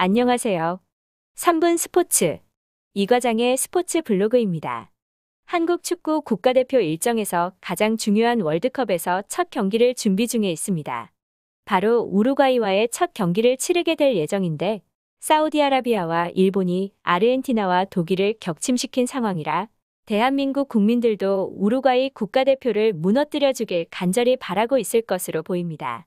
안녕하세요. 3분 스포츠 이 과장의 스포츠 블로그입니다. 한국 축구 국가대표 일정에서 가장 중요한 월드컵에서 첫 경기를 준비 중에 있습니다. 바로 우루과이와의 첫 경기를 치르게 될 예정인데 사우디아라비아와 일본이 아르헨티나와 독일을 격침시킨 상황이라 대한민국 국민들도 우루과이 국가대표를 무너뜨려 주길 간절히 바라고 있을 것으로 보입니다.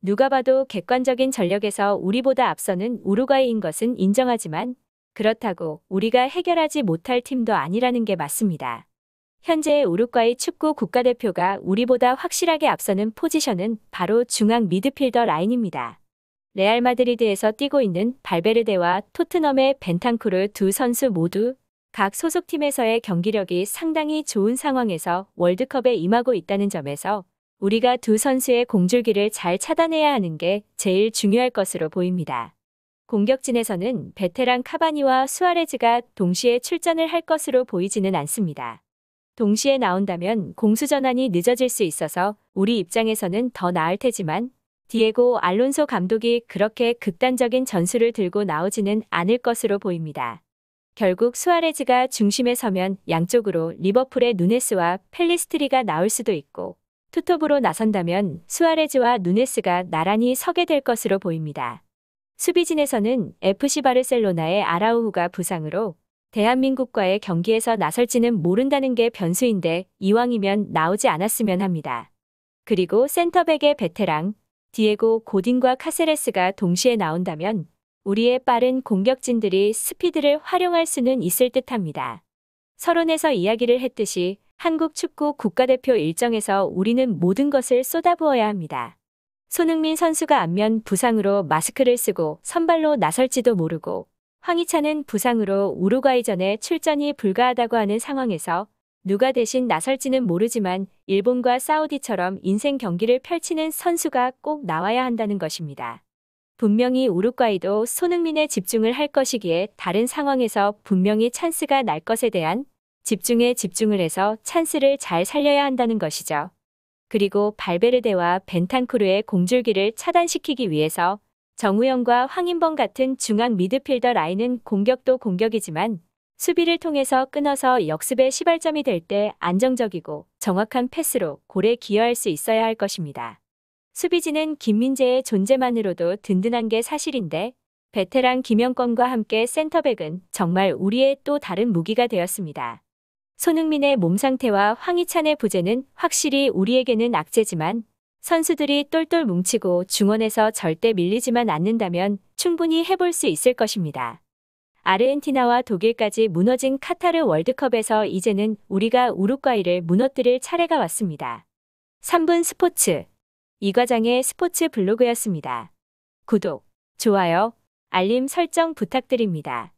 누가 봐도 객관적인 전력에서 우리보다 앞서는 우루과이인 것은 인정하지만 그렇다고 우리가 해결하지 못할 팀도 아니라는 게 맞습니다. 현재 우루과이 축구 국가대표가 우리보다 확실하게 앞서는 포지션은 바로 중앙 미드필더 라인입니다. 레알 마드리드에서 뛰고 있는 발베르데와 토트넘의 벤탄쿠르 두 선수 모두 각 소속팀에서의 경기력이 상당히 좋은 상황에서 월드컵에 임하고 있다는 점에서 우리가 두 선수의 공줄기를 잘 차단해야 하는 게 제일 중요할 것으로 보입니다. 공격진에서는 베테랑 카바니와 수아레즈가 동시에 출전을 할 것으로 보이지는 않습니다. 동시에 나온다면 공수전환이 늦어질 수 있어서 우리 입장에서는 더 나을 테지만 디에고 알론소 감독이 그렇게 극단적인 전술을 들고 나오지는 않을 것으로 보입니다. 결국 수아레즈가 중심에 서면 양쪽으로 리버풀의 누네스와 펠리스트리가 나올 수도 있고 투톱으로 나선다면 수아레즈와 누네스가 나란히 서게 될 것으로 보입니다. 수비진에서는 FC 바르셀로나의 아라우후가 부상으로 대한민국과의 경기에서 나설지는 모른다는 게 변수인데 이왕이면 나오지 않았으면 합니다. 그리고 센터백의 베테랑 디에고 고딘과 카세레스가 동시에 나온다면 우리의 빠른 공격진들이 스피드를 활용할 수는 있을 듯합니다. 서론에서 이야기를 했듯이 한국 축구 국가대표 일정에서 우리는 모든 것을 쏟아부어야 합니다. 손흥민 선수가 안면 부상으로 마스크를 쓰고 선발로 나설지도 모르고 황희찬은 부상으로 우루과이전에 출전이 불가하다고 하는 상황에서 누가 대신 나설지는 모르지만 일본과 사우디처럼 인생 경기를 펼치는 선수가 꼭 나와야 한다는 것입니다. 분명히 우루과이도 손흥민에 집중을 할 것이기에 다른 상황에서 분명히 찬스가 날 것에 대한 집중에 집중을 해서 찬스를 잘 살려야 한다는 것이죠. 그리고 발베르데와 벤탄쿠르의 공줄기를 차단시키기 위해서 정우영과 황인범 같은 중앙 미드필더 라인은 공격도 공격이지만 수비를 통해서 끊어서 역습의 시발점이 될 때 안정적이고 정확한 패스로 골에 기여할 수 있어야 할 것입니다. 수비진은 김민재의 존재만으로도 든든한 게 사실인데 베테랑 김영권과 함께 센터백은 정말 우리의 또 다른 무기가 되었습니다. 손흥민의 몸 상태와 황희찬의 부재는 확실히 우리에게는 악재지만 선수들이 똘똘 뭉치고 중원에서 절대 밀리지만 않는다면 충분히 해볼 수 있을 것입니다. 아르헨티나와 독일까지 무너진 카타르 월드컵에서 이제는 우리가 우루과이를 무너뜨릴 차례가 왔습니다. 3분 스포츠 이 과장의 스포츠 블로그였습니다. 구독, 좋아요, 알림 설정 부탁드립니다.